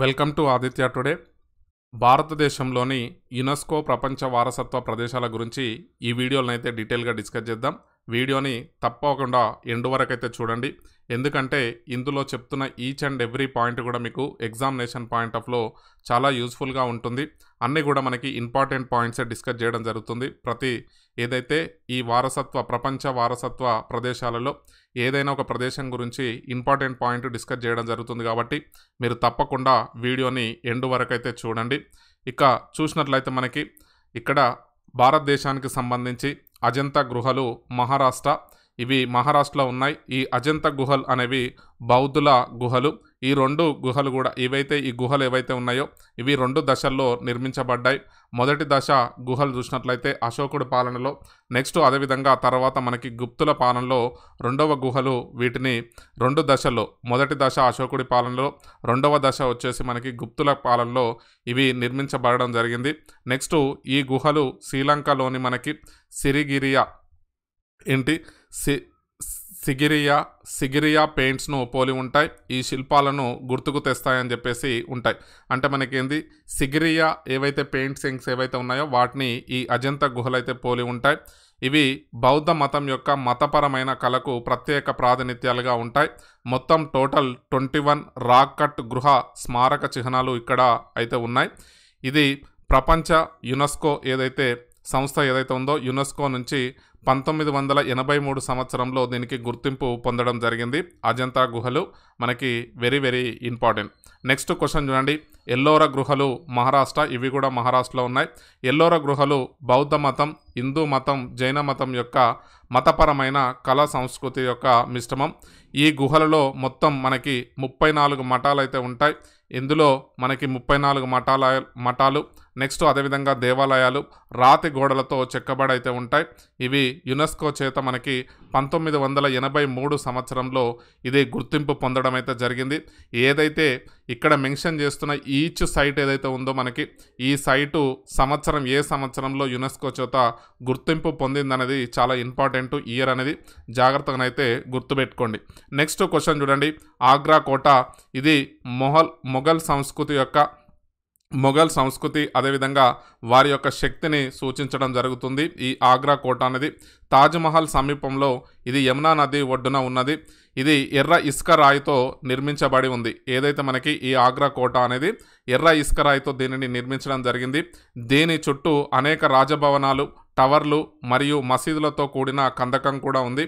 welcome to Aditya today భారతదేశంలోని UNESCO ప్రపంచ వారసత్వ ప్రదేశాల గురించి ఈ వీడియోలను అయితే డీటెయిల్గా డిస్కస్ చేద్దాం వీడియోని తప్పకుండా ఎండు వరకు అయితే చూడండి ఎందుకంటే ఇందులో చెప్తున్న ఈచ్ అండ్ ఎవ్రీ పాయింట్ కూడా మీకు ఎగ్జామినేషన్ పాయింట్ ఆఫ్లో చాలా యూస్ఫుల్గా ఉంటుంది అన్నీ కూడా మనకి ఇంపార్టెంట్ పాయింట్సే డిస్కస్ చేయడం జరుగుతుంది ప్రతి ఏదైతే ఈ వారసత్వ ప్రపంచ వారసత్వ ప్రదేశాలలో ఏదైనా ఒక ప్రదేశం గురించి ఇంపార్టెంట్ పాయింట్ డిస్కస్ చేయడం జరుగుతుంది కాబట్టి మీరు తప్పకుండా వీడియోని ఎండ్ వరకు అయితే చూడండి ఇక చూసినట్లయితే మనకి ఇక్కడ భారతదేశానికి సంబంధించి అజంతా గృహలు మహారాష్ట్ర ఇవి మహారాష్ట్రలో ఉన్నాయి ఈ అజంత గుహలు అనేవి బౌద్ధుల గుహలు ఈ రెండు గుహలు కూడా ఇవైతే ఈ గుహలు ఏవైతే ఉన్నాయో ఇవి రెండు దశల్లో నిర్మించబడ్డాయి మొదటి దశ గుహలు చూసినట్లయితే అశోకుడు పాలనలో నెక్స్ట్ అదేవిధంగా తర్వాత మనకి గుప్తుల పాలనలో రెండవ గుహలు వీటిని రెండు దశల్లో మొదటి దశ అశోకుడి పాలనలో రెండవ దశ వచ్చేసి మనకి గుప్తుల పాలనలో ఇవి నిర్మించబడడం జరిగింది నెక్స్ట్ ఈ గుహలు శ్రీలంకలోని మనకి సిరిగిరియా ఏంటి సి సిగిరియా సిగిరియా పెయింట్స్ను పోలి ఉంటాయి ఈ శిల్పాలను గుర్తుకు తెస్తాయని చెప్పేసి ఉంటాయి అంటే మనకేంది సిగిరియా ఏవైతే పెయింట్సింగ్స్ ఏవైతే ఉన్నాయో వాటిని ఈ అజంత గుహలైతే పోలి ఉంటాయి ఇవి బౌద్ధ మతం యొక్క మతపరమైన కళకు ప్రత్యేక ప్రాతినిధ్యాలుగా ఉంటాయి మొత్తం total twenty one rock cut గృహ స్మారక చిహ్నాలు ఇక్కడ అయితే ఉన్నాయి ఇది ప్రపంచ యునెస్కో ఏదైతే సంస్థ ఏదైతే ఉందో యునెస్కో నుంచి పంతొమ్మిది వందల ఎనభై మూడు సంవత్సరంలో దీనికి గుర్తింపు పొందడం జరిగింది అజంతా గుహలు మనకి very very important next question చూడండి ఎల్లోర గుహలు మహారాష్ట్ర ఇవి కూడా మహారాష్ట్రలో ఉన్నాయి ఎల్లోర గుహలు బౌద్ధ మతం హిందూ మతం జైన మతం యొక్క మతపరమైన కళా సంస్కృతి యొక్క మిశ్రమం ఈ గుహలలో మొత్తం మనకి ముప్పై నాలుగు మఠాలు అయితే ఉంటాయి ఇందులో మనకి ముప్పై నాలుగు మఠాల మఠాలు నెక్స్ట్ అదేవిధంగా దేవాలయాలు రాతి గోడలతో చెక్కబడైతే ఉంటాయి ఇవి యునెస్కో చేత మనకి పంతొమ్మిది వందల ఎనభై మూడు సంవత్సరంలో ఇది గుర్తింపు పొందడం అయితే జరిగింది ఏదైతే ఇక్కడ మెన్షన్ చేస్తున్న ఈచ్ సైట్ ఏదైతే ఉందో మనకి ఈ సైటు సంవత్సరం ఏ సంవత్సరంలో యునెస్కో చేత గుర్తింపు పొందిందనేది చాలా ఇంపార్టెంట్ ఇయర్ అనేది జాగ్రత్తగానైతే గుర్తుపెట్టుకోండి నెక్స్ట్ క్వశ్చన్ చూడండి ఆగ్రా కోట ఇది మొహల్ మొఘల్ సంస్కృతి యొక్క మొఘల్ సంస్కృతి అదేవిధంగా వారి యొక్క శక్తిని సూచించడం జరుగుతుంది ఈ ఆగ్రా కోట అనేది తాజ్మహల్ సమీపంలో ఇది యమునా నది ఒడ్డున ఉన్నది ఇది ఎర్ర ఇసుక రాయితో నిర్మించబడి ఉంది ఏదైతే మనకి ఈ ఆగ్రా కోట అనేది ఎర్ర ఇసుక రాయితో దీనిని నిర్మించడం జరిగింది దీని చుట్టూ అనేక రాజభవనాలు టవర్లు మరియు మసీదులతో కూడిన కందకం కూడా ఉంది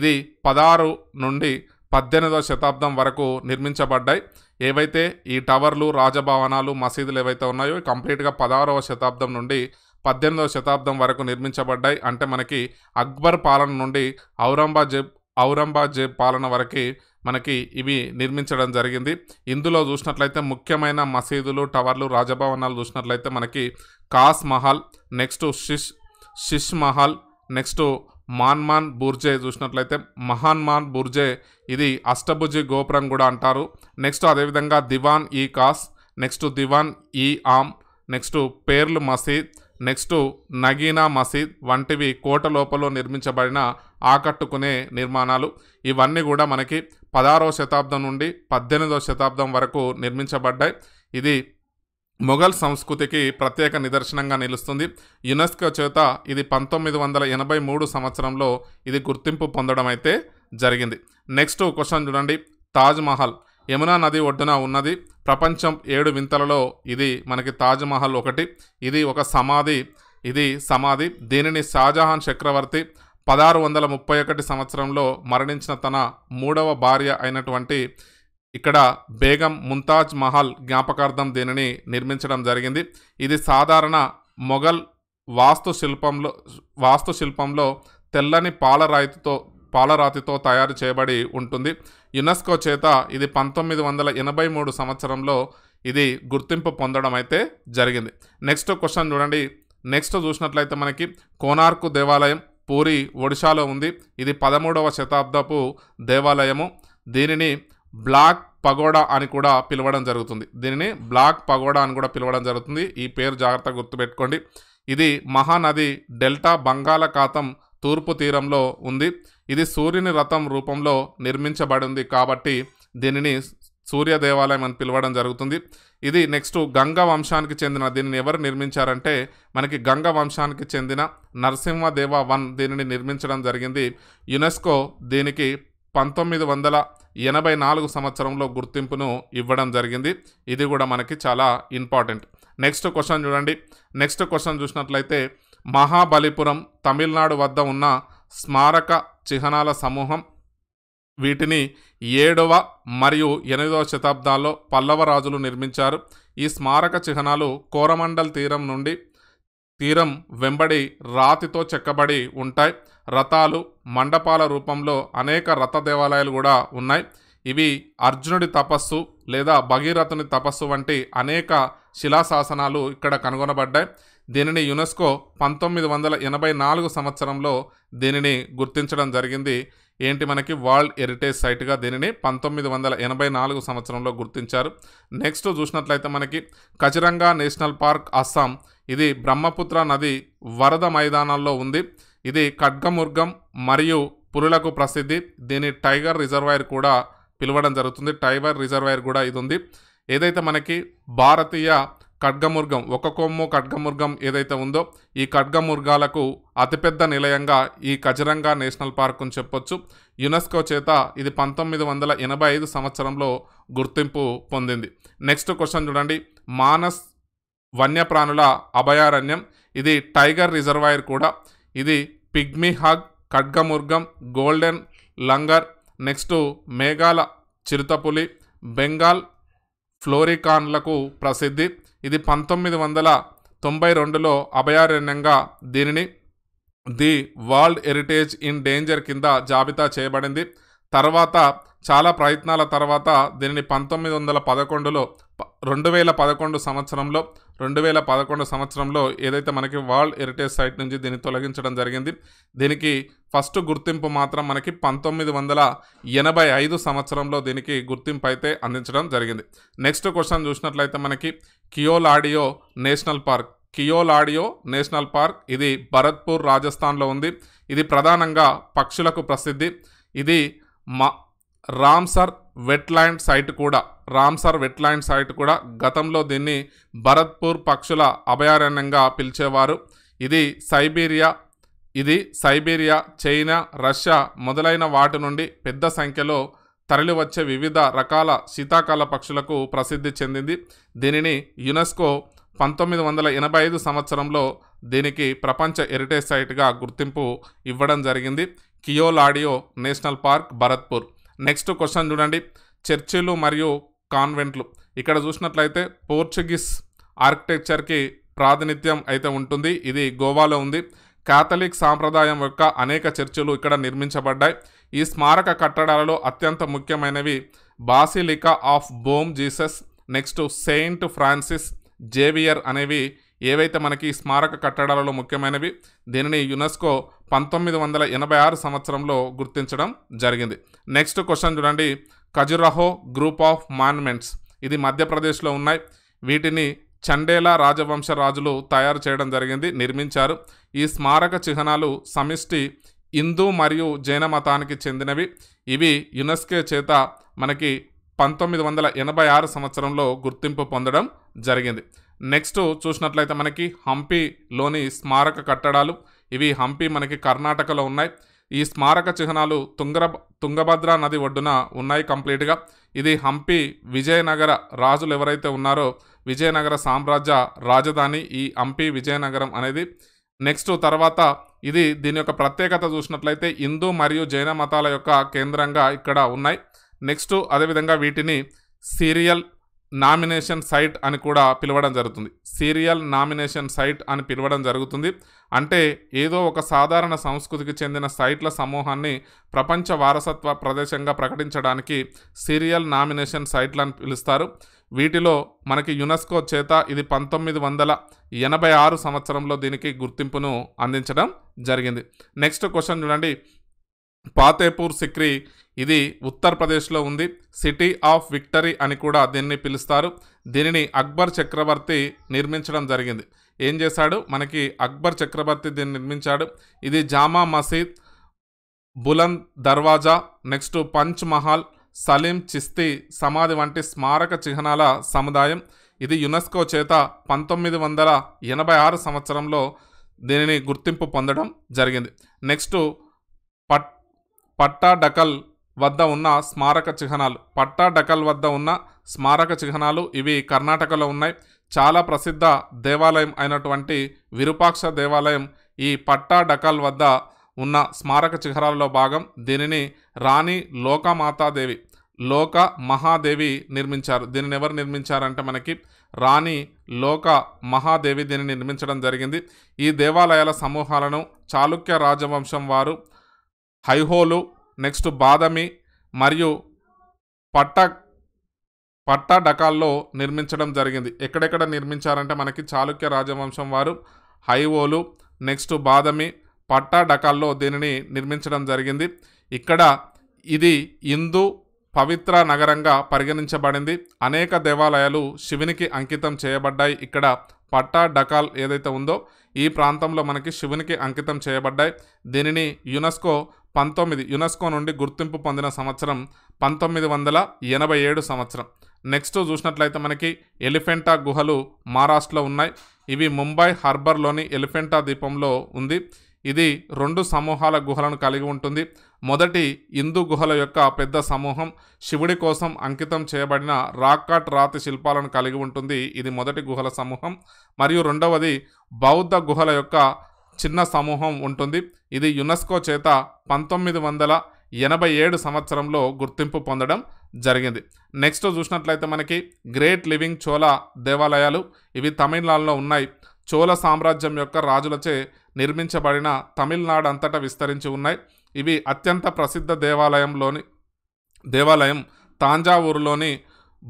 ఇది పదహారు నుండి పద్దెనిమిదవ శతాబ్దం వరకు నిర్మించబడ్డాయి ఏవైతే ఈ టవర్లు రాజభవనాలు మసీదులు ఏవైతే ఉన్నాయో కంప్లీట్గా పదహారవ శతాబ్దం నుండి పద్దెనిమిదవ శతాబ్దం వరకు నిర్మించబడ్డాయి అంటే మనకి అక్బర్ పాలన నుండి ఔరంగజేబ్ ఔరంగజేబ్ పాలన వరకు మనకి ఇవి నిర్మించడం జరిగింది ఇందులో చూసినట్లయితే ముఖ్యమైన మసీదులు టవర్లు రాజభవనాలు చూసినట్లయితే మనకి కాస్ మహల్ నెక్స్ట్ షిష్ షిష్ మహల్ నెక్స్ట్ మాన్మాన్ బుర్జే చూసినట్లయితే మహాన్మాన్ బుర్జే ఇది అష్టభుజి గోపురం కూడా అంటారు నెక్స్ట్ అదేవిధంగా దివాన్ ఈ కాస్ నెక్స్ట్ దివాన్ ఈ ఆమ్ నెక్స్ట్ పేర్లు మసీద్ నెక్స్ట్ నగీనా మసీద్ వంటివి కోట లోపల నిర్మించబడిన ఆకట్టుకునే నిర్మాణాలు ఇవన్నీ కూడా మనకి పదహారవ శతాబ్దం నుండి పద్దెనిమిదవ శతాబ్దం వరకు నిర్మించబడ్డాయి ఇది మొఘల్ సంస్కృతికి ప్రత్యేక నిదర్శనంగా నిలుస్తుంది యునెస్కో చేత ఇది పంతొమ్మిది వందల ఎనభై మూడు సంవత్సరంలో ఇది గుర్తింపు పొందడం అయితే జరిగింది నెక్స్ట్ క్వశ్చన్ చూడండి తాజ్మహల్ యమునా నది ఒడ్డున ఉన్నది ప్రపంచం ఏడు వింతలలో ఇది మనకి తాజ్మహల్ ఒకటి ఇది ఒక సమాధి ఇది సమాధి దీనిని షాజహాన్ చక్రవర్తి పదహారు వందల ముప్పై ఒకటి సంవత్సరంలో మరణించిన తన మూడవ భార్య అయినటువంటి ఇక్కడ బేగం ముంతాజ్ మహల్ జ్ఞాపకార్థం దీనిని నిర్మించడం జరిగింది ఇది సాధారణ మొఘల్ వాస్తుశిల్పంలో వాస్తుశిల్పంలో తెల్లని పాలరాయితో పాలరాతితో తయారు చేయబడి ఉంటుంది యునెస్కో చేత ఇది పంతొమ్మిది వందల ఎనభై మూడు సంవత్సరంలో ఇది గుర్తింపు పొందడం అయితే జరిగింది నెక్స్ట్ క్వశ్చన్ చూడండి నెక్స్ట్ చూసినట్లయితే మనకి కోనార్కు దేవాలయం పూరి ఒడిశాలో ఉంది ఇది పదమూడవ శతాబ్దపు దేవాలయము దీనిని బ్లాక్ పగోడా అని కూడా పిలవడం జరుగుతుంది దీనిని బ్లాక్ పగోడా అని కూడా పిలవడం జరుగుతుంది ఈ పేరు జాగ్రత్తగా గుర్తుపెట్టుకోండి ఇది మహానది డెల్టా బంగాళాఖాతం తూర్పు తీరంలో ఉంది ఇది సూర్యుని రథం రూపంలో నిర్మించబడింది కాబట్టి దీనిని సూర్య దేవాలయం అని పిలవడం జరుగుతుంది ఇది నెక్స్ట్ గంగ వంశానికి చెందిన దీనిని ఎవరు నిర్మించారంటే మనకి గంగ వంశానికి చెందిన నరసింహదేవ వన్ దీనిని నిర్మించడం జరిగింది యునెస్కో దీనికి పంతొమ్మిది వందల ఎనభై నాలుగు సంవత్సరంలో గుర్తింపును ఇవ్వడం జరిగింది ఇది కూడా మనకి చాలా ఇంపార్టెంట్ నెక్స్ట్ క్వశ్చన్ చూడండి నెక్స్ట్ క్వశ్చన్ చూసినట్లయితే మహాబలిపురం తమిళనాడు వద్ద ఉన్న స్మారక చిహ్నాల సమూహం వీటిని ఏడవ మరియు ఎనిమిదవ శతాబ్దాల్లో పల్లవ రాజులు నిర్మించారు ఈ స్మారక చిహ్నాలు కోరమండల్ తీరం నుండి తీరం వెంబడి రాతితో చెక్కబడి ఉంటాయి రథాలు మండపాల రూపంలో అనేక రథ దేవాలయాలు కూడా ఉన్నాయి ఇవి అర్జునుడి తపస్సు లేదా భగీరథుని తపస్సు వంటి అనేక శిలాశాసనాలు ఇక్కడ కనుగొనబడ్డాయి దీనిని యునెస్కో పంతొమ్మిది వందల ఎనభై నాలుగు సంవత్సరంలో దీనిని గుర్తించడం జరిగింది ఏంటి మనకి వరల్డ్ హెరిటేజ్ సైట్గా దీనిని పంతొమ్మిది వందల ఎనభై నాలుగు సంవత్సరంలో గుర్తించారు నెక్స్ట్ చూసినట్లయితే మనకి కజిరంగా నేషనల్ పార్క్ అస్సాం ఇది బ్రహ్మపుత్ర నది వరద మైదానాల్లో ఉంది ఇది ఖడ్గముర్గం మరియు పులులకు ప్రసిద్ధి దీని టైగర్ రిజర్వాయర్ కూడా పిలవడం జరుగుతుంది టైగర్ రిజర్వాయర్ కూడా ఇది ఉంది ఏదైతే మనకి భారతీయ ఖడ్గముర్గం ఒక కొమ్ము ఖడ్గముర్గం ఏదైతే ఉందో ఈ ఖడ్గముర్గాలకు అతిపెద్ద నిలయంగా ఈ కజరంగా నేషనల్ పార్క్ అని చెప్పొచ్చు యునెస్కో చేత ఇది పంతొమ్మిది వందల ఎనభై ఐదు సంవత్సరంలో గుర్తింపు పొందింది నెక్స్ట్ క్వశ్చన్ చూడండి మానస్ వన్యప్రాణుల అభయారణ్యం ఇది టైగర్ రిజర్వాయర్ కూడా ఇది పిగ్మీ హాగ్ ఖడ్గముర్గం గోల్డెన్ లంగర్ నెక్స్ట్ మేఘాల చిరుతపులి బెంగాల్ ఫ్లోరికాన్లకు ప్రసిద్ధి ఇది పంతొమ్మిది వందల తొంభై రెండులో అభయారణ్యంగా దీనిని the world heritage in danger కింద జాబితా చేయబడింది తర్వాత చాలా ప్రయత్నాల తర్వాత దీనిని పంతొమ్మిది వందల పదకొండులో రెండు వేల పదకొండు సంవత్సరంలో రెండు వేల పదకొండు సంవత్సరంలో ఏదైతే మనకి వరల్డ్ హెరిటేజ్ సైట్ నుంచి దీన్ని తొలగించడం జరిగింది దీనికి ఫస్ట్ గుర్తింపు మాత్రం మనకి పంతొమ్మిది వందల ఎనభై ఐదు సంవత్సరంలో దీనికి గుర్తింపు అయితే అందించడం జరిగింది నెక్స్ట్ క్వశ్చన్ చూసినట్లయితే మనకి Keoladeo National Park Keoladeo National Park ఇది భరత్పూర్ రాజస్థాన్లో ఉంది ఇది ప్రధానంగా పక్షులకు ప్రసిద్ధి ఇది మా రామ్సర్ వెట్లాండ్ సైట్ కూడా రామ్సర్ వెట్లాండ్ సైట్ కూడా గతంలో దీన్ని భరత్పూర్ పక్షుల అభయారణ్యంగా పిలిచేవారు ఇది సైబీరియా ఇది సైబీరియా చైనా రష్యా మొదలైన వాటి నుండి పెద్ద సంఖ్యలో తరలివచ్చే వివిధ రకాల శీతాకాల పక్షులకు ప్రసిద్ధి చెందింది దీనిని యునెస్కో పంతొమ్మిది వందల ఎనభై ఐదు సంవత్సరంలో దీనికి ప్రపంచ హెరిటేజ్ సైట్గా గుర్తింపు ఇవ్వడం జరిగింది Keoladeo National Park Bharatpur next question చూడండి చర్చిలు మరియు కాన్వెంట్లు ఇక్కడ చూసినట్లయితే పోర్చుగీస్ ఆర్కిటెక్చర్కి ప్రాతినిధ్యం అయితే ఉంటుంది ఇది గోవాలో ఉంది కాథలిక్ సాంప్రదాయం యొక్క అనేక చర్చిలు ఇక్కడ నిర్మించబడ్డాయి ఈ స్మారక కట్టడాలలో అత్యంత ముఖ్యమైనవి Basilica of Bom Jesus next Saint Francis Xavier అనేవి ఏవైతే మనకి స్మారక కట్టడాలలో ముఖ్యమైనవి దీనిని యునెస్కో పంతొమ్మిది వందల ఎనభై ఆరు సంవత్సరంలో గుర్తించడం జరిగింది నెక్స్ట్ క్వశ్చన్ చూడండి ఖజురహో గ్రూప్ ఆఫ్ మాన్మెంట్స్ ఇది మధ్యప్రదేశ్లో ఉన్నాయి వీటిని చండేలా రాజవంశ రాజులు తయారు చేయడం జరిగింది నిర్మించారు ఈ స్మారక చిహ్నాలు సమిష్టి హిందూ మరియు జైన మతానికి చెందినవి ఇవి యునెస్కే చేత మనకి పంతొమ్మిది వందల ఎనభై ఆరు సంవత్సరంలో గుర్తింపు పొందడం జరిగింది నెక్స్ట్ చూసినట్లయితే మనకి హంపీలోని స్మారక కట్టడాలు ఇవి హంపి మనకి కర్ణాటకలో ఉన్నాయి ఈ స్మారక చిహ్నాలు తుంగర తుంగభద్ర నది ఒడ్డున ఉన్నాయి కంప్లీట్గా ఇది హంపి విజయనగర రాజులు ఎవరైతే ఉన్నారో విజయనగర సామ్రాజ్య రాజధాని ఈ హంపి విజయనగరం అనేది నెక్స్ట్ తర్వాత ఇది దీని యొక్క ప్రత్యేకత చూసినట్లయితే హిందూ మరియు జైన మతాల యొక్క కేంద్రంగా ఇక్కడ ఉన్నాయి నెక్స్ట్ అదేవిధంగా వీటిని సీరియల్ నామినేషన్ సైట్ అని కూడా పిలవడం జరుగుతుంది సీరియల్ నామినేషన్ సైట్ అని పిలవడం జరుగుతుంది అంటే ఏదో ఒక సాధారణ సంస్కృతికి చెందిన సైట్ల సమూహాన్ని ప్రపంచ వారసత్వ ప్రదేశంగా ప్రకటించడానికి సీరియల్ నామినేషన్ సైట్లను పిలుస్తారు వీటిలో మనకి యునెస్కో చేత ఇది పంతొమ్మిది వందల ఎనభై ఆరు సంవత్సరంలో దీనికి గుర్తింపును అందించడం జరిగింది నెక్స్ట్ క్వశ్చన్ చూడండి పాతేపూర్ సిక్రీ ఇది ఉత్తరప్రదేశ్లో ఉంది సిటీ ఆఫ్ విక్టరీ అని కూడా దీన్ని పిలుస్తారు దీనిని అక్బర్ చక్రవర్తి నిర్మించడం జరిగింది ఏం చేశాడు మనకి అక్బర్ చక్రవర్తి దీన్ని నిర్మించాడు ఇది జామా మసీద్ బులంద్ దర్వాజా నెక్స్ట్ పంచ్ మహల్ సలీం చిస్తీ సమాధి వంటి స్మారక చిహ్నాల సముదాయం ఇది యునెస్కో చేత పంతొమ్మిది వందల ఎనభై ఆరు సంవత్సరంలో దీనిని గుర్తింపు పొందడం జరిగింది నెక్స్ట్ పట్ పట్టాడకల్ వద్ద ఉన్న స్మారక చిహ్నాలు పట్టా డకల్ వద్ద ఉన్న స్మారక చిహ్నాలు ఇవి కర్ణాటకలో ఉన్నాయి చాలా ప్రసిద్ధ దేవాలయం అయినటువంటి విరూపాక్ష దేవాలయం ఈ పట్టా డకల్ వద్ద ఉన్న స్మారక చిహ్నాలలో భాగం దీనిని రాణి లోకమాతాదేవి లోక మహాదేవి నిర్మించారు దీనిని ఎవరు నిర్మించారంటే మనకి రాణి లోక మహాదేవి దీనిని నిర్మించడం జరిగింది ఈ దేవాలయాల సమూహాలను చాళుక్య రాజవంశం వారు హైహోలు నెక్స్ట్ బాదమి మరియు పట్ట పట్టాడకాల్లో నిర్మించడం జరిగింది ఎక్కడెక్కడ నిర్మించారంటే మనకి చాళుక్య రాజవంశం వారు హైవోలు నెక్స్ట్ బాదమి పట్టాడకాల్లో దీనిని నిర్మించడం జరిగింది ఇక్కడ ఇది హిందూ పవిత్ర నగరంగా పరిగణించబడింది అనేక దేవాలయాలు శివునికి అంకితం చేయబడ్డాయి ఇక్కడ పట్టా డకాల్ ఏదైతే ఉందో ఈ ప్రాంతంలో మనకి శివునికి అంకితం చేయబడ్డాయి దీనిని యునెస్కో పంతొమ్మిది యునెస్కో నుండి గుర్తింపు పొందిన సంవత్సరం పంతొమ్మిది వందల ఎనభై ఏడు సంవత్సరం నెక్స్ట్ చూసినట్లయితే మనకి ఎలిఫెంటా గుహలు మహారాష్ట్రలో ఉన్నాయి ఇవి ముంబై హార్బర్లోని ఎలిఫెంటా ద్వీపంలో ఉంది ఇది రెండు సమూహాల గుహలను కలిగి ఉంటుంది మొదటి హిందూ గుహల యొక్క పెద్ద సమూహం శివుడి కోసం అంకితం చేయబడిన రాక్కాట్ రాతి శిల్పాలను కలిగి ఉంటుంది ఇది మొదటి గుహల సమూహం మరియు రెండవది బౌద్ధ గుహల యొక్క చిన్న సమూహం ఉంటుంది ఇది యునెస్కో చేత పంతొమ్మిది వందల ఎనభై ఏడు సంవత్సరంలో గుర్తింపు పొందడం జరిగింది నెక్స్ట్ చూసినట్లయితే మనకి గ్రేట్ లివింగ్ చోళ దేవాలయాలు ఇవి తమిళనాడులో ఉన్నాయి చోళ సామ్రాజ్యం యొక్క రాజులచే నిర్మించబడిన తమిళనాడు అంతటా విస్తరించి ఉన్నాయి ఇవి అత్యంత ప్రసిద్ధ దేవాలయంలోని దేవాలయం తాంజావూరులోని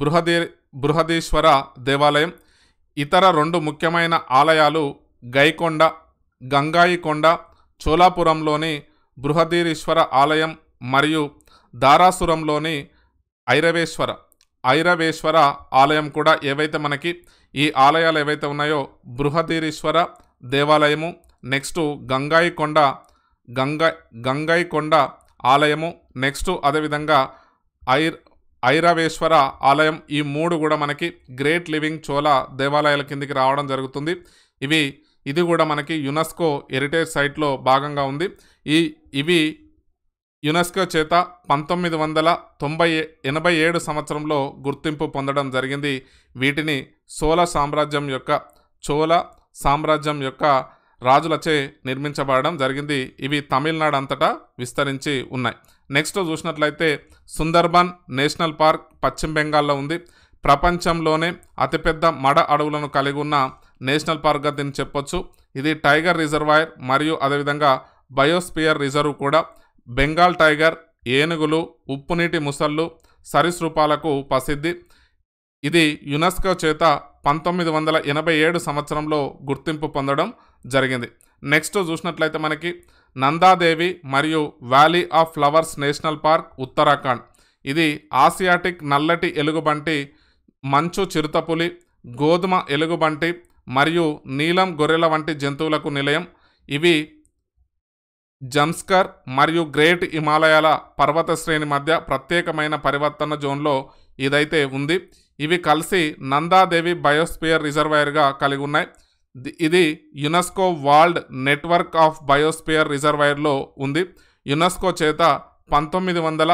బృహదే బృహదీశ్వర దేవాలయం ఇతర రెండు ముఖ్యమైన ఆలయాలు గైకొండ గంగాయికొండ చోలాపురంలోని బృహదీరీశ్వర ఆలయం మరియు దారాసురంలోని ఐరవేశ్వర ఐరవేశ్వర ఆలయం కూడా ఏవైతే మనకి ఈ ఆలయాలు ఏవైతే ఉన్నాయో బృహదీరీశ్వర దేవాలయము నెక్స్ట్ గంగాయికొండ గంగా గంగైకొండ ఆలయము నెక్స్ట్ అదేవిధంగా ఐర్ ఐరవేశ్వర ఆలయం ఈ మూడు కూడా మనకి గ్రేట్ లివింగ్ చోళ దేవాలయాల కిందికి రావడం జరుగుతుంది ఇవి ఇది కూడా మనకి యునెస్కో హెరిటేజ్ సైట్లో భాగంగా ఉంది ఈ ఇవి యునెస్కో చేత పంతొమ్మిది వందల తొంభై ఎనభై ఏడు సంవత్సరంలో గుర్తింపు పొందడం జరిగింది వీటిని చోళ సామ్రాజ్యం యొక్క చోళ సామ్రాజ్యం యొక్క రాజులచే నిర్మించబడడం జరిగింది ఇవి తమిళనాడు అంతటా విస్తరించి ఉన్నాయి నెక్స్ట్ చూసినట్లయితే సుందర్బన్ నేషనల్ పార్క్ పశ్చిమ బెంగాల్లో ఉంది ప్రపంచంలోనే అతిపెద్ద మడ అడవులను కలిగి ఉన్న నేషనల్ పార్క్గా దీన్ని చెప్పొచ్చు ఇది టైగర్ రిజర్వాయర్ మరియు అదేవిధంగా బయోస్పియర్ రిజర్వ్ కూడా బెంగాల్ టైగర్ ఏనుగులు ఉప్పునీటి ముసళ్ళు సరీసృపాలకు ప్రసిద్ధి ఇది యునెస్కో చేత పంతొమ్మిది వందల ఎనభై ఏడు సంవత్సరంలో గుర్తింపు పొందడం జరిగింది నెక్స్ట్ చూసినట్లయితే మనకి నందాదేవి మరియు Valley of Flowers National Park Uttarakhand ఇది ఆసియాటిక్ నల్లటి ఎలుగుబంటి మంచు చిరుతపులి గోధుమ ఎలుగుబంటి మరియు నీలం గొర్రెల వంటి జంతువులకు నిలయం ఇవి జంస్కర్ మరియు గ్రేట్ హిమాలయాల పర్వత శ్రేణి మధ్య ప్రత్యేకమైన పరివర్తన జోన్లో ఇదైతే ఉంది ఇవి కలిసి నందాదేవి బయోస్పియర్ రిజర్వాయర్గా కలిగి ఉన్నాయి ఇది UNESCO world network of biosphere రిజర్వాయర్లో ఉంది యునెస్కో చేత పంతొమ్మిది వందల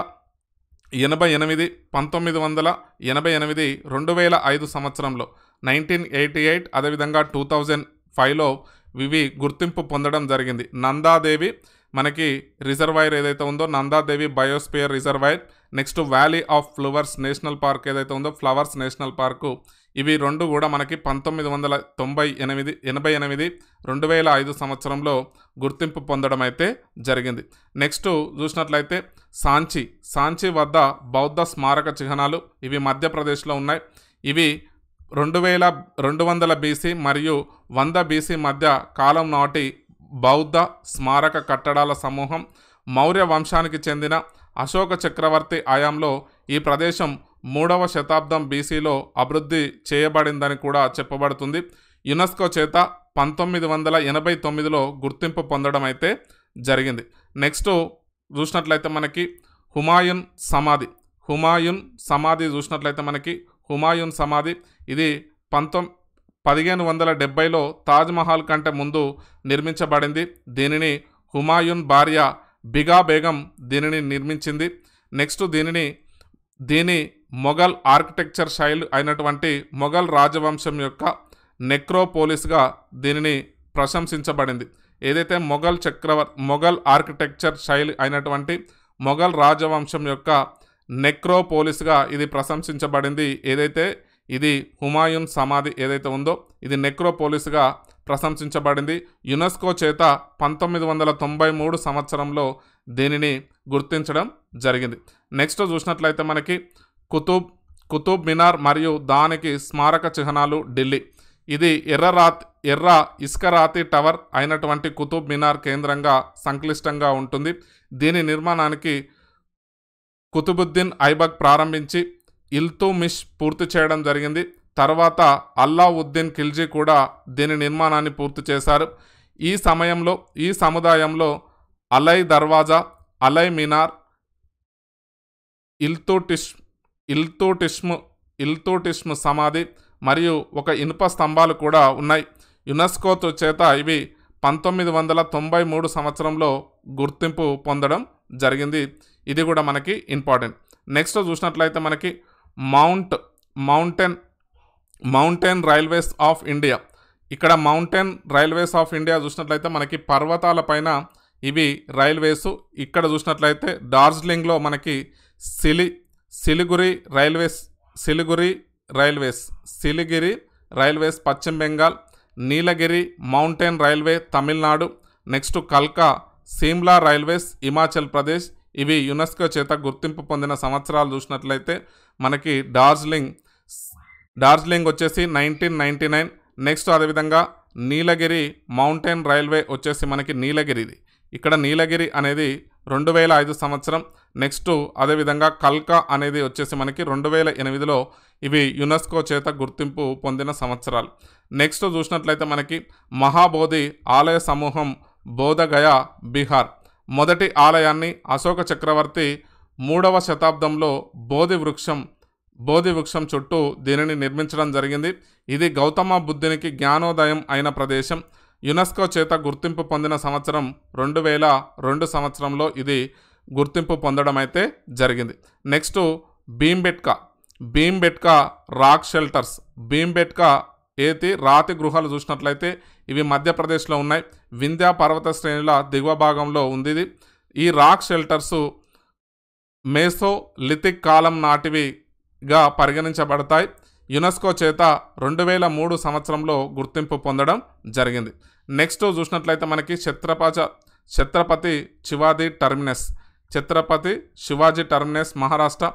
ఎనభై ఎనిమిది పంతొమ్మిది వందల ఎనభై ఎనిమిది రెండు వేల ఐదు సంవత్సరంలో నైన్టీన్ ఎయిటీ ఎయిట్ అదేవిధంగా టూ థౌజండ్ ఫైవ్లో ఇవి గుర్తింపు పొందడం జరిగింది నందాదేవి మనకి రిజర్వాయర్ ఏదైతే ఉందో Nanda Devi biosphere reservoir next Valley of Flowers National Park ఏదైతే ఉందో ఫ్లవర్స్ నేషనల్ పార్కు ఇవి రెండు కూడా మనకి పంతొమ్మిది వందల తొంభై ఎనిమిది ఎనభై ఎనిమిది రెండు వేల ఐదు సంవత్సరంలో గుర్తింపు పొందడం అయితే జరిగింది నెక్స్ట్ చూసినట్లయితే సాంచి సాంచి వద్ద బౌద్ధ స్మారక చిహ్నాలు ఇవి మధ్యప్రదేశ్లో ఉన్నాయి ఇవి రెండు వేల రెండు వందల బీసీ మరియు వంద బీసీ మధ్య కాలం నాటి బౌద్ధ స్మారక కట్టడాల సమూహం మౌర్య వంశానికి చెందిన అశోక చక్రవర్తి ఆయాంలో ఈ ప్రదేశం మూడవ శతాబ్దం బీసీలో అభివృద్ధి చేయబడిందని కూడా చెప్పబడుతుంది యునెస్కో చేత పంతొమ్మిది వందల ఎనభై తొమ్మిదిలో గుర్తింపు పొందడం అయితే జరిగింది నెక్స్ట్ చూసినట్లయితే మనకి హుమాయున్ సమాధి హుమాయున్ సమాధి చూసినట్లయితే మనకి హుమాయున్ సమాధి ఇది పంతొమ్ పదిహేను వందల డెబ్బైలో తాజ్మహల్ కంటే ముందు నిర్మించబడింది దీనిని హుమాయూన్ భార్య బిగా బేగం దీనిని నిర్మించింది నెక్స్ట్ దీనిని దీని మొఘల్ ఆర్కిటెక్చర్ శైలి అయినటువంటి మొఘల్ రాజవంశం యొక్క నెక్రోపోలిస్గా దీనిని ప్రశంసించబడింది ఏదైతే మొఘల్ చక్రవర్ మొఘల్ ఆర్కిటెక్చర్ శైలి అయినటువంటి మొఘల్ రాజవంశం యొక్క నెక్రోపోలిస్గా ఇది ప్రశంసించబడింది ఏదైతే ఇది హుమాయూన్ సమాధి ఏదైతే ఉందో ఇది నెక్రోపోలిస్గా ప్రశంసించబడింది యునెస్కో చేత పంతొమ్మిది వందల తొంభై మూడు సంవత్సరంలో దీనిని గుర్తించడం జరిగింది నెక్స్ట్ చూసినట్లయితే మనకి కుతుబ్ కుతుబ్ మినార్ మరియు దానికి స్మారక చిహ్నాలు ఢిల్లీ ఇది ఎర్ర రాతి ఎర్ర రాతి టవర్ అయినటువంటి కుతుబ్ మినార్ కేంద్రంగా సంక్లిష్టంగా ఉంటుంది దీని నిర్మాణానికి కుతుబుద్దీన్ ఐబక్ ప్రారంభించి ఇల్తుమిష్ పూర్తి చేయడం జరిగింది తర్వాత అల్లావుద్దీన్ ఖిల్జీ కూడా దీని నిర్మాణాన్ని పూర్తి చేశారు ఈ సమయంలో ఈ సముదాయంలో అలై దర్వాజా అలై మినార్ ఇల్తుటిష్ ఇల్తుటిష్ము ఇల్తుటిష్ము సమాధి మరియు ఒక ఇనుప స్తంభాలు కూడా ఉన్నాయి యునెస్కో చేత ఇవి పంతొమ్మిది వందల తొంభై మూడు సంవత్సరంలో గుర్తింపు పొందడం జరిగింది ఇది కూడా మనకి ఇంపార్టెంట్ నెక్స్ట్ చూసినట్లయితే మనకి mount mountain mountain railways of India ఇక్కడ మౌంటైన్ రైల్వేస్ ఆఫ్ ఇండియా చూసినట్లయితే మనకి పైన ఇవి రైల్వేస్ ఇక్కడ చూసినట్లయితే డార్జిలింగ్లో మనకి సిలి Siliguri railways Siliguri railways Siliguri railways పశ్చిమ Bengal Nilgiri mountain railway Tamil Nadu next కల్కా సీమ్లా రైల్వేస్ హిమాచల్ ప్రదేశ్ ఇవి యునెస్కో చేత గుర్తింపు పొందిన సంవత్సరాలు చూసినట్లయితే మనకి డార్జిలింగ్ డార్జిలింగ్ వచ్చేసి నైన్టీన్ నైంటీ నైన్ నెక్స్ట్ అదేవిధంగా నీలగిరి మౌంటైన్ రైల్వే వచ్చేసి మనకి నీలగిరిది ఇక్కడ నీలగిరి అనేది రెండు వేల ఐదు సంవత్సరం నెక్స్ట్ అదేవిధంగా కల్కా అనేది వచ్చేసి మనకి రెండు వేల ఎనిమిదిలో ఇవి యునెస్కో చేత గుర్తింపు పొందిన సంవత్సరాలు నెక్స్ట్ చూసినట్లయితే మనకి మహాబోధి ఆలయ సమూహం బోధగయ బీహార్ మొదటి ఆలయాన్ని అశోక చక్రవర్తి మూడవ శతాబ్దంలో బోధి వృక్షం బోధి వృక్షం చుట్టూ దీనిని నిర్మించడం జరిగింది ఇది గౌతమ బుద్ధునికి జ్ఞానోదయం అయిన ప్రదేశం యునెస్కో చేత గుర్తింపు పొందిన సంవత్సరం రెండు వేల రెండు సంవత్సరంలో ఇది గుర్తింపు పొందడం అయితే జరిగింది next Bhimbetka Bhimbetka rock shelters Bhimbetka ఏతి రాతి గృహాలు చూసినట్లయితే ఇవి మధ్యప్రదేశ్లో ఉన్నాయి వింధ్యా పర్వత శ్రేణుల దిగువ భాగంలో ఉంది ఇది ఈ రాక్ షెల్టర్స్ మేసో లితిక్ కాలం నాటివిగా పరిగణించబడతాయి యునెస్కో చేత రెండు వేల మూడు సంవత్సరంలో గుర్తింపు పొందడం జరిగింది నెక్స్ట్ చూసినట్లయితే మనకి ఛత్రపాచ ఛత్రపతి శివాజీ టర్మినస్ ఛత్రపతి శివాజీ టర్మినస్ మహారాష్ట్ర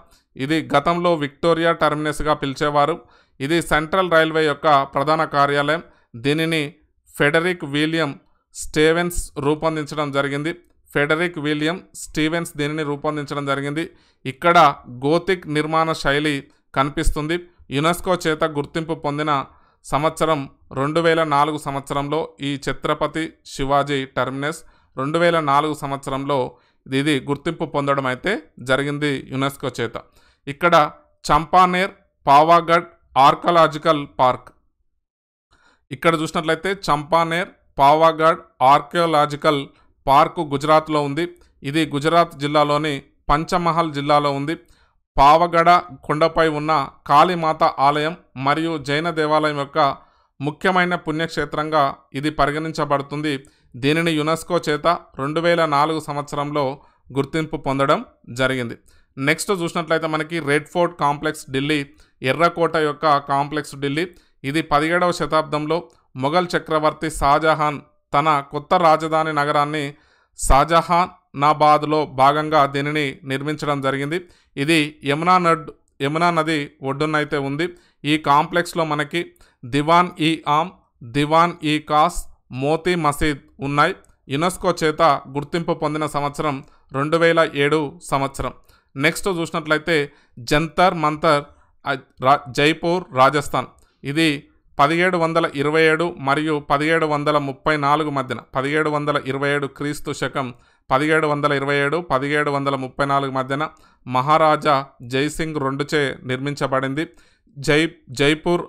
ఇది గతంలో విక్టోరియా టర్మినస్గా పిలిచేవారు ఇది సెంట్రల్ రైల్వే యొక్క ప్రధాన కార్యాలయం దీనిని ఫెడరిక్ విలియం స్టీవెన్స్ రూపొందించడం జరిగింది ఫెడరిక్ విలియం స్టీవెన్స్ దీనిని రూపొందించడం జరిగింది ఇక్కడ గోతిక్ నిర్మాణ శైలి కనిపిస్తుంది యునెస్కో చేత గుర్తింపు పొందిన సంవత్సరం రెండు వేల నాలుగు సంవత్సరంలో ఈ ఛత్రపతి శివాజీ టెర్మినస్ రెండు వేల నాలుగు సంవత్సరంలో ఇది గుర్తింపు పొందడం అయితే జరిగింది యునెస్కో చేత ఇక్కడ చంపానేర్ పావాగఢ్ ఆర్కలాజికల్ పార్క్ ఇక్కడ చూసినట్లయితే చంపానేర్ పావాగఢ్ ఆర్కియోలాజికల్ పార్కు గుజరాత్లో ఉంది ఇది గుజరాత్ జిల్లాలోని పంచమహల్ జిల్లాలో ఉంది పావగడ కొండపై ఉన్న కాళీమాత ఆలయం మరియు జైన దేవాలయం యొక్క ముఖ్యమైన పుణ్యక్షేత్రంగా ఇది పరిగణించబడుతుంది దీనిని యునెస్కో చేత రెండు వేల నాలుగు సంవత్సరంలో గుర్తింపు పొందడం జరిగింది నెక్స్ట్ చూసినట్లయితే మనకి రెడ్ ఫోర్ట్ కాంప్లెక్స్ ఢిల్లీ ఎర్రకోట యొక్క కాంప్లెక్స్ ఢిల్లీ ఇది పదిహేడవ శతాబ్దంలో మొఘల్ చక్రవర్తి షాజహాన్ తన కొత్త రాజధాని నగరాన్ని షాజహానాబాద్లో భాగంగా దీనిని నిర్మించడం జరిగింది ఇది యమునా నడ్ యమునా నది ఒడ్డునైతే ఉంది ఈ కాంప్లెక్స్లో మనకి దివాన్ ఈ ఆమ్ దివాన్ ఈ కాస్ మోతీ మసీద్ ఉన్నాయి యునెస్కో చేత గుర్తింపు పొందిన సంవత్సరం రెండు వేల ఏడు సంవత్సరం నెక్స్ట్ చూసినట్లయితే జంతర్ మంతర్ జైపూర్ రాజస్థాన్ ఇది పదిహేడు వందల ఇరవై ఏడు మరియు పదిహేడు వందల ముప్పై నాలుగు మధ్యన పదిహేడు వందల ఇరవై ఏడు క్రీస్తు శకం పదిహేడు వందల ఇరవై ఏడు పదిహేడు వందల ముప్పై నాలుగు మధ్యన మహారాజా జైసింగ్ రెండుచే నిర్మించబడింది జై జైపూర్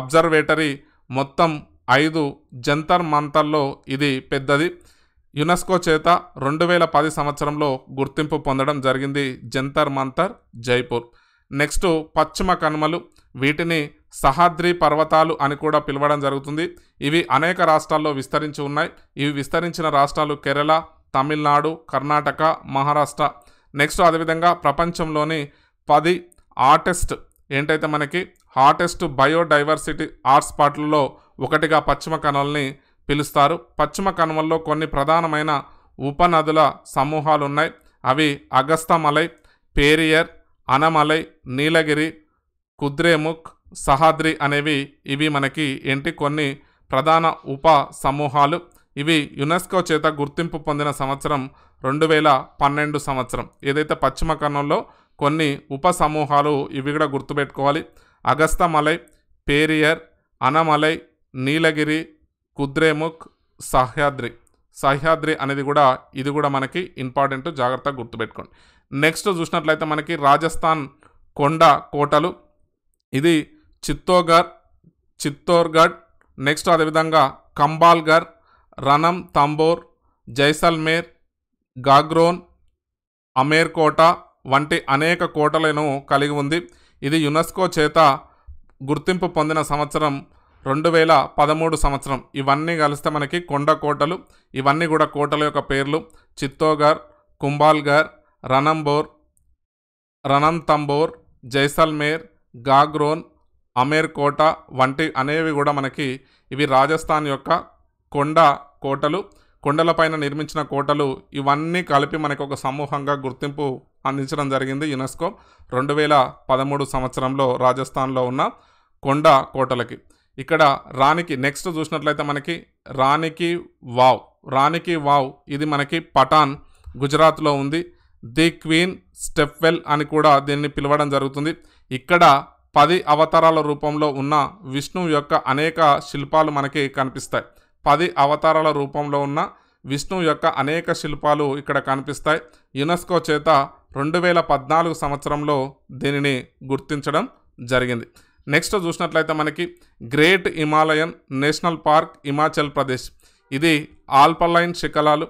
అబ్జర్వేటరీ మొత్తం ఐదు జంతర్ మంతర్లో ఇది పెద్దది యునెస్కో చేత రెండు వేల పది సంవత్సరంలో గుర్తింపు పొందడం జరిగింది జంతర్ మంతర్ జైపూర్ నెక్స్ట్ పశ్చిమ కనుమలు వీటిని సహాద్రి పర్వతాలు అని కూడా పిలవడం జరుగుతుంది ఇవి అనేక రాష్ట్రాల్లో విస్తరించి ఉన్నాయి ఇవి విస్తరించిన రాష్ట్రాలు కేరళ తమిళనాడు కర్ణాటక మహారాష్ట్ర నెక్స్ట్ అదేవిధంగా ప్రపంచంలోని పది ఆర్టెస్ట్ ఏంటైతే మనకి హాటెస్ట్ బయోడైవర్సిటీ హాట్స్పాట్లలో ఒకటిగా పశ్చిమ కనుమల్ని పిలుస్తారు పశ్చిమ కనుమల్లో కొన్ని ప్రధానమైన ఉపనదుల సమూహాలు ఉన్నాయి అవి అగస్తమలై పేరియర్ అనమలై నీలగిరి కుద్రేముఖ్ సహాద్రి అనేవి ఇవి మనకి ఏంటి కొన్ని ప్రధాన ఉప సమూహాలు ఇవి యునెస్కో చేత గుర్తింపు పొందిన సంవత్సరం రెండు వేల పన్నెండు సంవత్సరం ఏదైతే పశ్చిమ కన్నంలో కొన్ని ఉప సమూహాలు ఇవి కూడా గుర్తుపెట్టుకోవాలి అగస్తమలై పేరియర్ అనమలై నీలగిరి కుద్రేముఖ్ సహ్యాద్రి సహ్యాద్రి అనేది కూడా ఇది కూడా మనకి ఇంపార్టెంట్ జాగ్రత్తగా గుర్తుపెట్టుకోండి నెక్స్ట్ చూసినట్లయితే మనకి రాజస్థాన్ కొండ కోటలు ఇది చిత్తోగర్ చిత్తోర్గఢ్ నెక్స్ట్ అదేవిధంగా కంబాల్ఘర్ రణం తంబోర్ జైసల్మేర్ గాగ్రోన్ అమేర్ కోట వంటి అనేక కోటలను కలిగి ఉంది ఇది యునెస్కో చేత గుర్తింపు పొందిన సంవత్సరం రెండు వేల పదమూడు సంవత్సరం ఇవన్నీ కలిస్తే మనకి కొండ కోటలు ఇవన్నీ కూడా కోటల యొక్క పేర్లు చిత్తోగర్ కుంబాల్గర్ రణంబోర్ రణంతంబోర్ జైసల్మేర్ గాగ్రోన్ అమేర్ కోట వంటి అనేవి కూడా మనకి ఇవి రాజస్థాన్ యొక్క కొండ కోటలు కొండలపైన నిర్మించిన కోటలు ఇవన్నీ కలిపి మనకు ఒక సమూహంగా గుర్తింపు అందించడం జరిగింది యునెస్కో రెండు వేల పదమూడు సంవత్సరంలో రాజస్థాన్లో ఉన్న కొండ కోటలకి ఇక్కడ రాణికి నెక్స్ట్ చూసినట్లయితే మనకి రాణికి వావ్ రాణికి వావ్ ఇది మనకి పఠాన్ గుజరాత్లో ఉంది ది క్వీన్ స్టెప్వెల్ అని కూడా దీన్ని పిలవడం జరుగుతుంది ఇక్కడ పది అవతారాల రూపంలో ఉన్న విష్ణు యొక్క అనేక శిల్పాలు మనకి కనిపిస్తాయి పది అవతారాల రూపంలో ఉన్న విష్ణువు యొక్క అనేక శిల్పాలు ఇక్కడ కనిపిస్తాయి యునెస్కో చేత రెండు వేల పద్నాలుగు సంవత్సరంలో దీనిని గుర్తించడం జరిగింది నెక్స్ట్ చూసినట్లయితే మనకి Great Himalayan National Park Himachal Pradesh ఇది ఆల్పలైన్ శిఖరాలు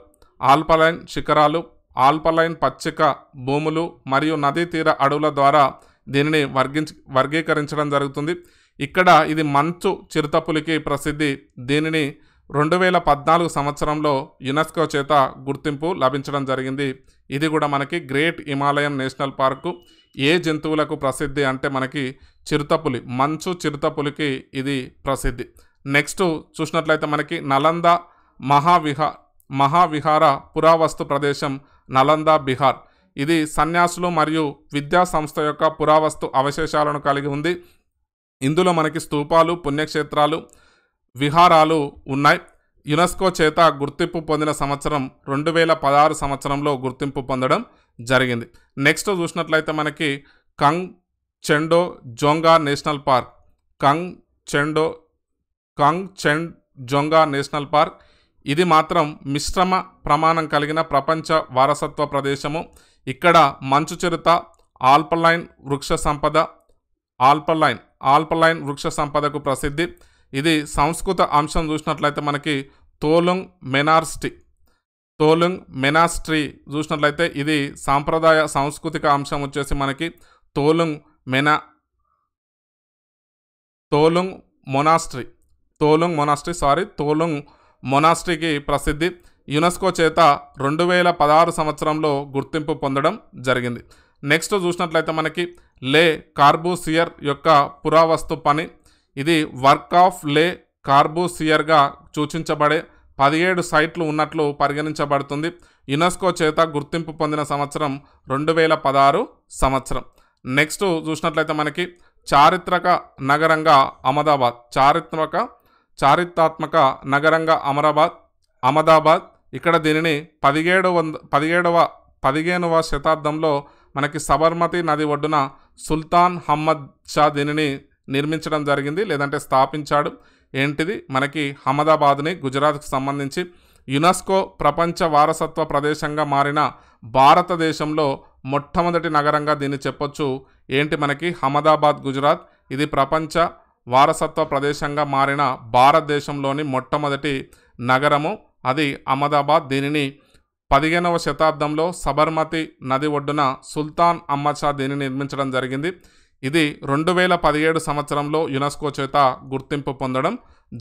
ఆల్పలైన్ శిఖరాలు ఆల్పలైన్ పచ్చిక భూములు మరియు నదీ తీర అడవుల ద్వారా దీనిని వర్గించ వర్గీకరించడం జరుగుతుంది ఇక్కడ ఇది మంచు చిరుతపులికి ప్రసిద్ధి దీనిని రెండు వేల పద్నాలుగు సంవత్సరంలో యునెస్కో చేత గుర్తింపు లభించడం జరిగింది ఇది కూడా మనకి గ్రేట్ హిమాలయం నేషనల్ పార్కు ఏ జంతువులకు ప్రసిద్ధి అంటే మనకి చిరుతపులి మంచు చిరుతపులికి ఇది ప్రసిద్ధి నెక్స్ట్ చూసినట్లయితే మనకి నలంద మహావిహ మహావిహార పురావస్తు ప్రదేశం నలంద బిహార్ ఇది సన్యాసులు మరియు విద్యా సంస్థ యొక్క పురావస్తు అవశేషాలను కలిగి ఉంది ఇందులో మనకి స్థూపాలు పుణ్యక్షేత్రాలు విహారాలు ఉన్నాయి యునెస్కో చేత గుర్తింపు పొందిన సంవత్సరం రెండు వేల పదహారు సంవత్సరంలో గుర్తింపు పొందడం జరిగింది నెక్స్ట్ చూసినట్లయితే మనకి Khangchendzonga National Park Khangchendzonga Khangchendzonga National Park ఇది మాత్రం మిశ్రమ ప్రమాణం కలిగిన ప్రపంచ వారసత్వ ప్రదేశము ఇక్కడ మంచు చిరుత ఆల్పలైన్ వృక్ష సంపద ఆల్పలైన్ ఆల్పలైన్ వృక్ష సంపదకు ప్రసిద్ధి ఇది సంస్కృత అంశం చూసినట్లయితే మనకి తోలుంగ్ మెనార్స్టీ తోలుంగ్ మెనాస్ట్రీ చూసినట్లయితే ఇది సాంప్రదాయ సాంస్కృతిక అంశం వచ్చేసి మనకి తోలుంగ్ మెనా Tholung monastery Tholung monastery sorry తోలుంగ్ మొనాస్ట్రీకి ప్రసిద్ధి యునెస్కో చేత రెండు వేల పదహారు సంవత్సరంలో గుర్తింపు పొందడం జరిగింది నెక్స్ట్ చూసినట్లయితే మనకి లే కార్బూసియర్ యొక్క పురావస్తు పని ఇది వర్క్ ఆఫ్ లే కార్బూసియర్గా సూచించబడే పదిహేడు సైట్లు ఉన్నట్లు పరిగణించబడుతుంది యునెస్కో చేత గుర్తింపు పొందిన సంవత్సరం రెండు వేల పదహారు సంవత్సరం నెక్స్ట్ చూసినట్లయితే మనకి చారిత్రక నగరంగా అహ్మదాబాద్ చారిత్రక చారిత్రాత్మక నగరంగా అమరాబాద్ అహ్మదాబాద్ ఇక్కడ దీనిని పదిహేడు వంద పదిహేడవ పదిహేనవ శతాబ్దంలో మనకి సబర్మతి నది ఒడ్డున సుల్తాన్ హమ్మద్ షా దీనిని నిర్మించడం జరిగింది లేదంటే స్థాపించాడు ఏంటిది మనకి అహ్మదాబాద్ని గుజరాత్కు సంబంధించి యునెస్కో ప్రపంచ వారసత్వ ప్రదేశంగా మారిన భారతదేశంలో మొట్టమొదటి నగరంగా దీన్ని చెప్పొచ్చు ఏంటి మనకి అహ్మదాబాద్ గుజరాత్ ఇది ప్రపంచ వారసత్వ ప్రదేశంగా మారిన భారతదేశంలోని మొట్టమొదటి నగరము అది అహ్మదాబాద్ దీనిని పదిహేనవ శతాబ్దంలో సబర్మతి నది ఒడ్డున సుల్తాన్ అమ్మచా దీనిని నిర్మించడం జరిగింది ఇది రెండు వేల పదిహేడు సంవత్సరంలో యునెస్కో చేత గుర్తింపు పొందడం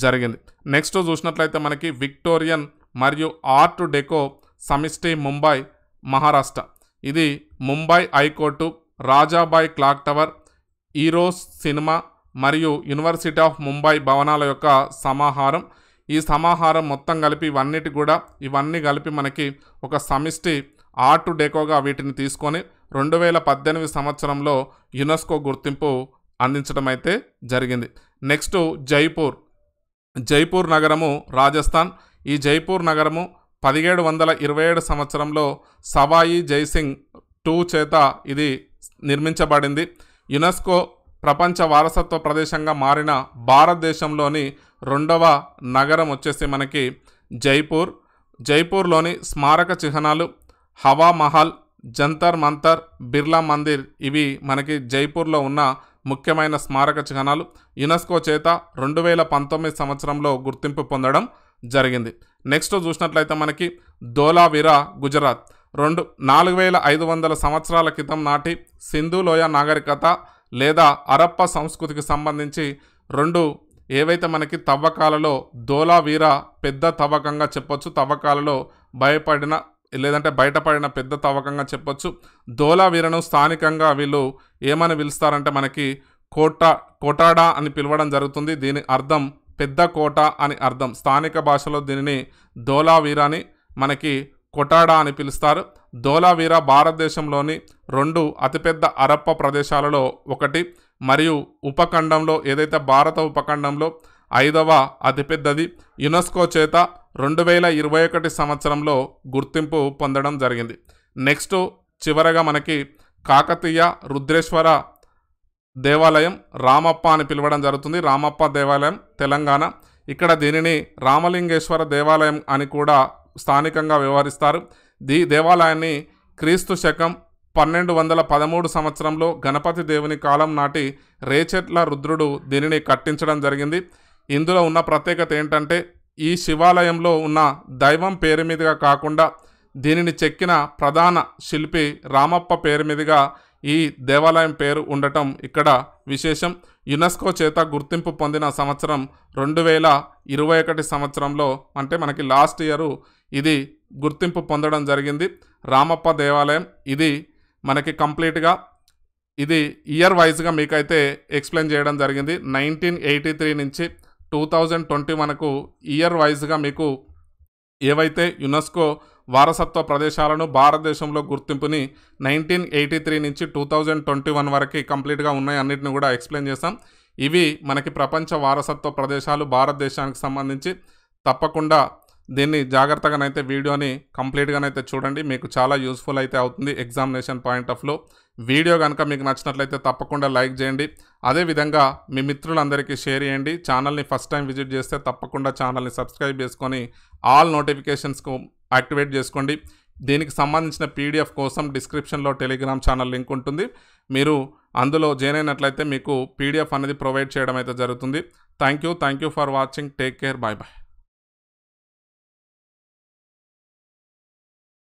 జరిగింది నెక్స్ట్ చూసినట్లయితే మనకి విక్టోరియన్ మరియు ఆర్ట్ డెకో సమిష్టి ముంబై మహారాష్ట్ర ఇది Mumbai high court Rajabai clock tower Eros cinema మరియు యూనివర్సిటీ ఆఫ్ ముంబై భవనాల యొక్క సమాహారం ఈ సమాహారం మొత్తం కలిపి ఇవన్నిటి కూడా ఇవన్నీ కలిపి మనకి ఒక సమిష్టి ఆర్ట్ డెకోగా వీటిని తీసుకొని రెండు వేల పద్దెనిమిది సంవత్సరంలో యునెస్కో గుర్తింపు అందించడం అయితే జరిగింది నెక్స్ట్ జైపూర్ జైపూర్ నగరము రాజస్థాన్ ఈ జైపూర్ నగరము పదిహేడు వందల ఇరవై ఏడు సంవత్సరంలో సవాయి జైసింగ్ టూ చేత ఇది నిర్మించబడింది యునెస్కో ప్రపంచ వారసత్వ ప్రదేశంగా మారిన భారతదేశంలోని రెండవ నగరం వచ్చేసి మనకి జైపూర్ జైపూర్లోని స్మారక చిహ్నాలు హవా మహల్ జంతర్ మంతర్ బిర్లా మందిర్ ఇవి మనకి జైపూర్లో ఉన్న ముఖ్యమైన స్మారక చిహ్నాలు యునెస్కో చేత రెండు వేల పంతొమ్మిది సంవత్సరంలో గుర్తింపు పొందడం జరిగింది నెక్స్ట్ చూసినట్లయితే మనకి ధోలావిరా గుజరాత్ రెండు నాలుగు వేల ఐదు వందల సంవత్సరాల క్రితం నాటి సింధు లోయ నాగరికత లేదా అరప్ప సంస్కృతికి సంబంధించి రెండు ఏవైతే మనకి తవ్వకాలలో దోలా వీర పెద్ద తవ్వకంగా చెప్పొచ్చు తవ్వకాలలో భయపడిన లేదంటే బయటపడిన పెద్ద తవ్వకంగా చెప్పొచ్చు దోలా వీరను స్థానికంగా వీళ్ళు ఏమని పిలుస్తారంటే మనకి కోట కోటాడా అని పిలవడం జరుగుతుంది దీని అర్థం పెద్ద కోట అని అర్థం స్థానిక భాషలో దీనిని దోలా వీరాని మనకి కొటాడా అని పిలుస్తారు ధోలావీర భారతదేశంలోని రెండు అతిపెద్ద అరప్ప ప్రదేశాలలో ఒకటి మరియు ఉపఖండంలో ఏదైతే భారత ఉపఖండంలో ఐదవ అతిపెద్దది యునెస్కో చేత రెండు వేల ఇరవై ఒకటి సంవత్సరంలో గుర్తింపు పొందడం జరిగింది నెక్స్ట్ చివరగా మనకి కాకతీయ రుద్రేశ్వర దేవాలయం రామప్ప అని పిలవడం జరుగుతుంది రామప్ప దేవాలయం తెలంగాణ ఇక్కడ దీనిని రామలింగేశ్వర దేవాలయం అని కూడా స్థానికంగా వ్యవహరిస్తారు దీ దేవాలయాన్ని క్రీస్తు శకం పన్నెండు వందల పదమూడు సంవత్సరంలో గణపతి దేవుని కాలం నాటి రేచెట్ల రుద్రుడు దీనిని కట్టించడం జరిగింది ఇందులో ఉన్న ప్రత్యేకత ఏంటంటే ఈ శివాలయంలో ఉన్న దైవం పేరు మీదుగా కాకుండా దీనిని చెక్కిన ప్రధాన శిల్పి రామప్ప పేరు మీదుగా ఈ దేవాలయం పేరు ఉండటం ఇక్కడ విశేషం యునెస్కో చేత గుర్తింపు పొందిన సంవత్సరం రెండు వేల ఇరవై ఒకటి సంవత్సరంలో అంటే మనకి లాస్ట్ ఇయరు ఇది గుర్తింపు పొందడం జరిగింది రామప్ప దేవాలయం ఇది మనకి కంప్లీట్గా ఇది ఇయర్ వైజ్గా మీకైతే ఎక్స్ప్లెయిన్ చేయడం జరిగింది నైన్టీన్ ఎయిటీ త్రీ నుంచి టూ థౌజండ్ ట్వంటీ మనకు ఇయర్ వైజ్గా మీకు ఏవైతే యునెస్కో వారసత్వ ప్రదేశాలను భారతదేశంలో గుర్తింపుని నైన్టీన్ ఎయిటీ త్రీ నుంచి టూ థౌజండ్ ట్వంటీ వన్ వరకు కంప్లీట్గా ఉన్నాయి అన్నింటిని కూడా ఎక్స్ప్లెయిన్ చేస్తాం ఇవి మనకి ప్రపంచ వారసత్వ ప్రదేశాలు భారతదేశానికి సంబంధించి తప్పకుండా దీన్ని జాగ్రత్తగానైతే వీడియోని కంప్లీట్గానైతే చూడండి మీకు చాలా యూస్ఫుల్ అయితే అవుతుంది ఎగ్జామినేషన్ పాయింట్ ఆఫ్లో వీడియో కనుక మీకు నచ్చినట్లయితే తప్పకుండా లైక్ చేయండి అదేవిధంగా మీ మిత్రులందరికీ షేర్ చేయండి ఛానల్ని ఫస్ట్ టైం విజిట్ చేస్తే తప్పకుండా ఛానల్ని సబ్స్క్రైబ్ చేసుకొని ఆల్ నోటిఫికేషన్స్కు యాక్టివేట్ చేసుకోండి దీనికి సంబంధించిన పీడిఎఫ్ కోసం డిస్క్రిప్షన్లో టెలిగ్రామ్ ఛానల్ లింక్ ఉంటుంది మీరు అందులో జాయిన్ అయినట్లయితే మీకు పీడిఎఫ్ అనేది ప్రొవైడ్ చేయడం అయితే జరుగుతుంది thank you thank you for watching take care bye bye